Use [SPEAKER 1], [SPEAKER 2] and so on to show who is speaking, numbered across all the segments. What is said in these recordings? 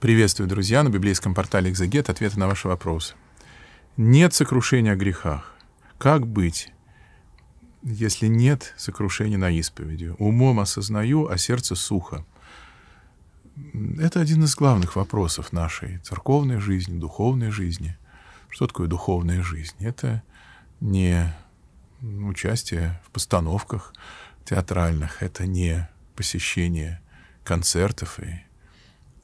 [SPEAKER 1] Приветствую, друзья, на библейском портале «Экзегет» ответы на ваши вопросы. Нет сокрушения о грехах. Как быть, если нет сокрушения на исповеди? Умом осознаю, а сердце сухо. Это один из главных вопросов нашей церковной жизни, духовной жизни. Что такое духовная жизнь? Это не участие в постановках театральных, это не посещение концертов и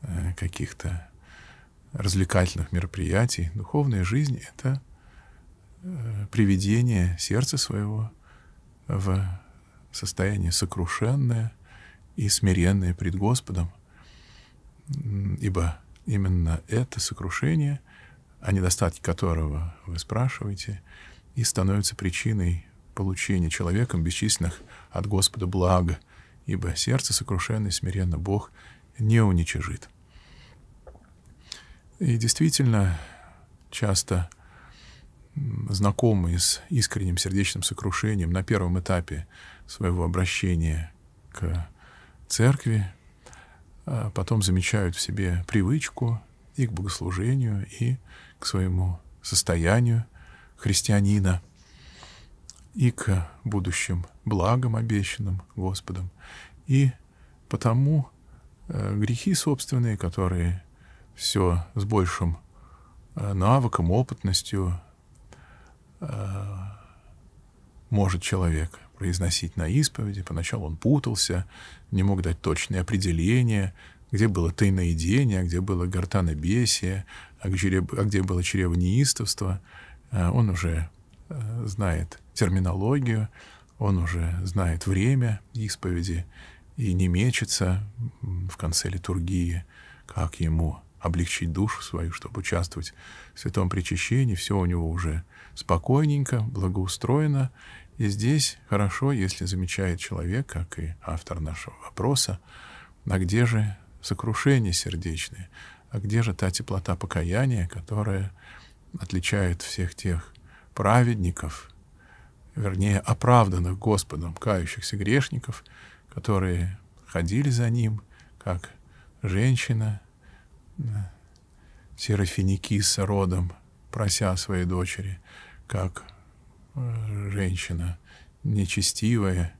[SPEAKER 1] Э, каких-то развлекательных мероприятий. Духовная жизнь — это э, приведение сердца своего в состояние сокрушенное и смиренное пред Господом, ибо именно это сокрушение, о недостатке которого вы спрашиваете, и становится причиной получения человеком бесчисленных от Господа благ, ибо сердце сокрушенное смиренно Бог не уничижит. И действительно, часто знакомые с искренним сердечным сокрушением на первом этапе своего обращения к церкви, а потом замечают в себе привычку и к богослужению, и к своему состоянию христианина, и к будущим благам, обещанным Господом, и потому э, грехи собственные, которые все с большим э, навыком, опытностью э, может человек произносить на исповеди. Поначалу он путался, не мог дать точные определения, где было тайноедение, где было гортанобесие, а, а где было чревонеистовство. Э, он уже знает терминологию, он уже знает время исповеди и не мечется в конце литургии, как ему – облегчить душу свою, чтобы участвовать в святом причащении. Все у него уже спокойненько, благоустроено. И здесь хорошо, если замечает человек, как и автор нашего вопроса, а где же сокрушение сердечное, а где же та теплота покаяния, которая отличает всех тех праведников, вернее, оправданных Господом кающихся грешников, которые ходили за ним, как женщина, Серафиникис родом, прося своей дочери, как э, женщина нечестивая,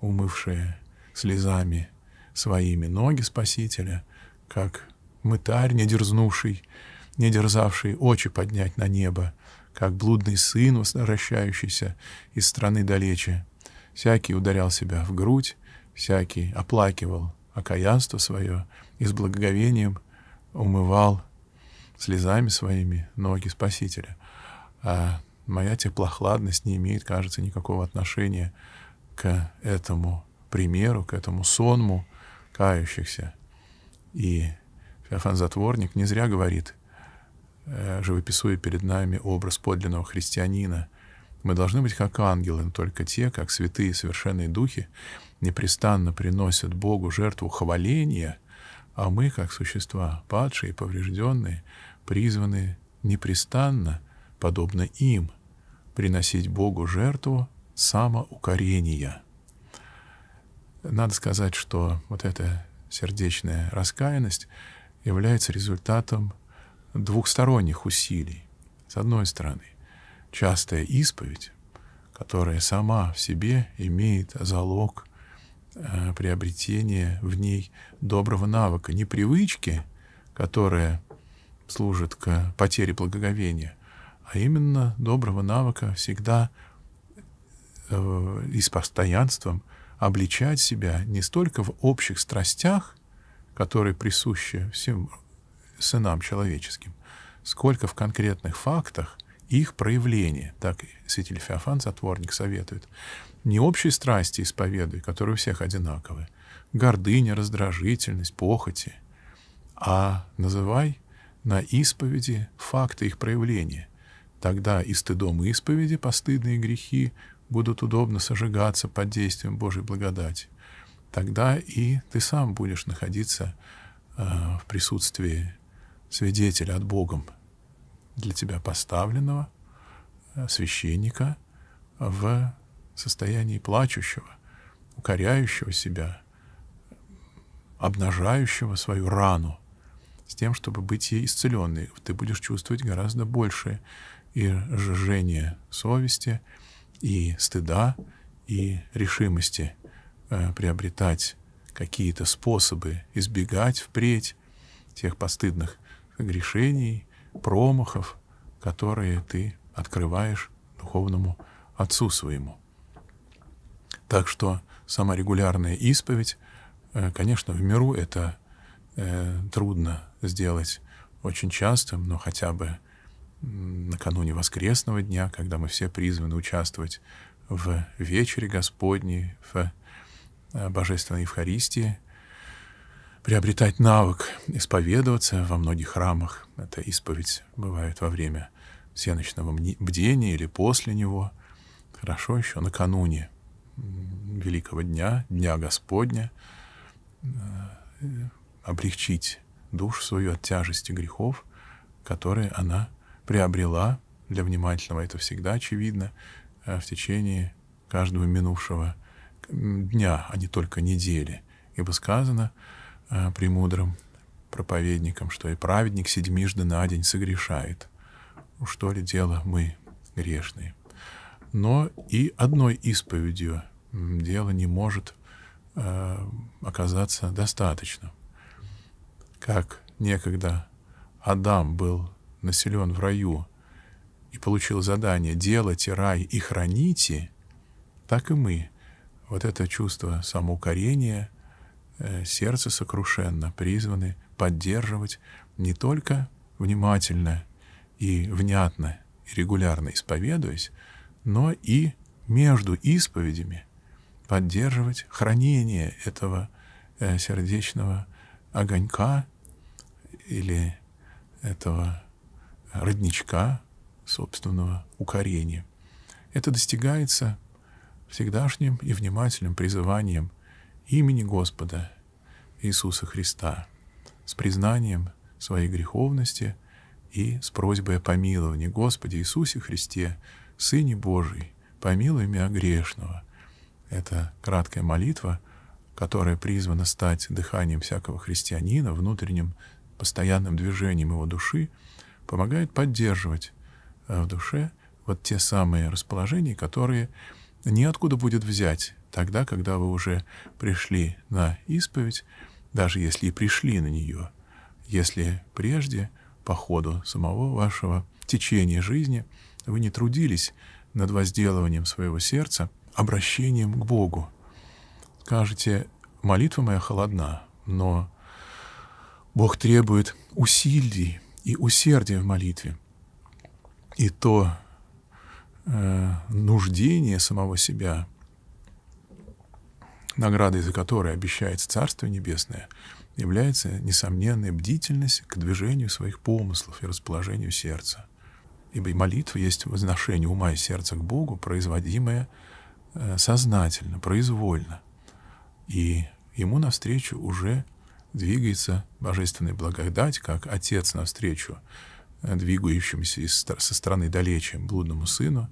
[SPEAKER 1] умывшая слезами своими ноги Спасителя, как мытарь, не дерзнувший, не дерзавший очи поднять на небо, как блудный сын, возвращающийся из страны далече. Всякий ударял себя в грудь, всякий оплакивал окаянство свое и с благоговением – умывал слезами своими ноги Спасителя. А моя теплохладность не имеет, кажется, никакого отношения к этому примеру, к этому сонму кающихся. И Феофан Затворник не зря говорит, э, живописуя перед нами образ подлинного христианина, мы должны быть как ангелы, но только те, как святые совершенные духи, непрестанно приносят Богу жертву хваления а мы, как существа, падшие и поврежденные, призваны непрестанно, подобно им, приносить Богу жертву самоукорения. Надо сказать, что вот эта сердечная раскаянность является результатом двухсторонних усилий. С одной стороны, частая исповедь, которая сама в себе имеет залог э, приобретение в ней доброго навыка, не привычки, которая служит к потере благоговения, а именно доброго навыка всегда э, и с постоянством обличать себя не столько в общих страстях, которые присущи всем сынам человеческим, сколько в конкретных фактах, их проявление, так святитель Феофан, затворник, советует, не общие страсти исповедуй, которые у всех одинаковые, гордыня, раздражительность, похоти, а называй на исповеди факты их проявления. Тогда и стыдом исповеди постыдные грехи будут удобно сожигаться под действием Божьей благодати. Тогда и ты сам будешь находиться э, в присутствии свидетеля от Богом, для тебя поставленного э, священника в состоянии плачущего, укоряющего себя, обнажающего свою рану, с тем, чтобы быть ей исцеленной. Ты будешь чувствовать гораздо больше и жжение совести, и стыда, и решимости э, приобретать какие-то способы избегать впредь тех постыдных грешений, промахов, которые ты открываешь духовному отцу своему. Так что саморегулярная исповедь, э, конечно, в миру это э, трудно сделать очень часто, но хотя бы накануне воскресного дня, когда мы все призваны участвовать в вечере Господней, в э, Божественной Евхаристии – приобретать навык исповедоваться во многих храмах. Эта исповедь бывает во время всеночного бдения или после него. Хорошо еще накануне Великого Дня, Дня Господня, э, облегчить душу свою от тяжести грехов, которые она приобрела для внимательного. Это всегда очевидно э, в течение каждого минувшего дня, а не только недели. Ибо сказано, Э, премудрым проповедником, что и праведник седьмижды на день согрешает. Ну, что ли дело мы грешные? Но и одной исповедью дело не может э, оказаться достаточно, Как некогда Адам был населен в раю и получил задание «делайте рай и храните», так и мы. Вот это чувство самоукорения — Э, сердце сокрушенно призваны поддерживать не только внимательно и внятно и регулярно исповедуясь, но и между исповедями поддерживать хранение этого э, сердечного огонька или этого э, родничка собственного укорения. Это достигается всегдашним и внимательным призыванием – имени Господа Иисуса Христа с признанием своей греховности и с просьбой о помиловании Господи Иисусе Христе, Сыне Божий, помилуй меня грешного. Это краткая молитва, которая призвана стать дыханием всякого христианина, внутренним постоянным движением его души, помогает поддерживать э, в душе вот те самые расположения, которые неоткуда будет взять тогда, когда вы уже пришли на исповедь, даже если и пришли на нее, если прежде, по ходу самого вашего течения жизни, вы не трудились над возделыванием своего сердца, обращением к Богу. Скажете, молитва моя холодна, но Бог требует усилий и усердия в молитве. И то, э, нуждение самого себя, наградой за которое обещается Царство Небесное, является несомненная бдительность к движению своих помыслов и расположению сердца. Ибо и молитва есть возношение ума и сердца к Богу, производимое э, сознательно, произвольно. И ему навстречу уже двигается божественная благодать, как Отец навстречу Э, двигающемуся со стороны далече блудному сыну,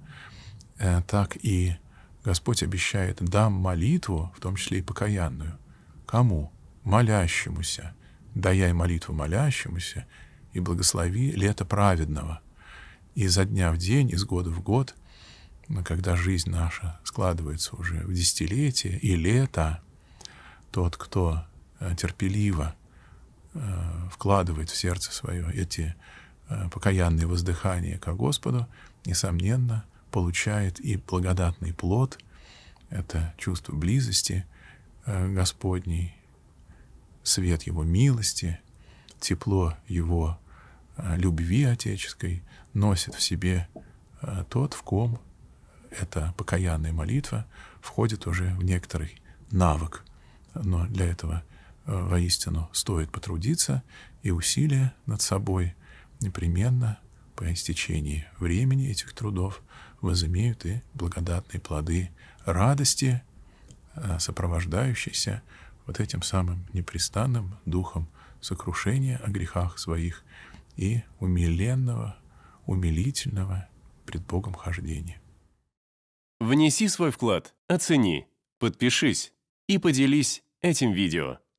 [SPEAKER 1] э, так и Господь обещает «дам молитву, в том числе и покаянную». Кому? Молящемуся. «Даяй молитву молящемуся и благослови лето праведного». И за дня в день, из года в год, когда жизнь наша складывается уже в десятилетие и лето, тот, кто э, терпеливо вкладывает в сердце свое эти Э, покаянное воздыхание ко Господу, несомненно, получает и благодатный плод, это чувство близости э, Господней, свет Его милости, тепло Его э, любви отеческой носит в себе тот, в ком эта покаянная молитва входит уже в некоторый навык. Но для этого воистину стоит потрудиться и усилия над собой – непременно по истечении времени этих трудов возымеют и благодатные плоды радости, э, сопровождающиеся вот этим самым непрестанным духом сокрушения о грехах своих и умиленного, умилительного пред Богом хождения. Внеси свой вклад, оцени, подпишись и поделись этим видео.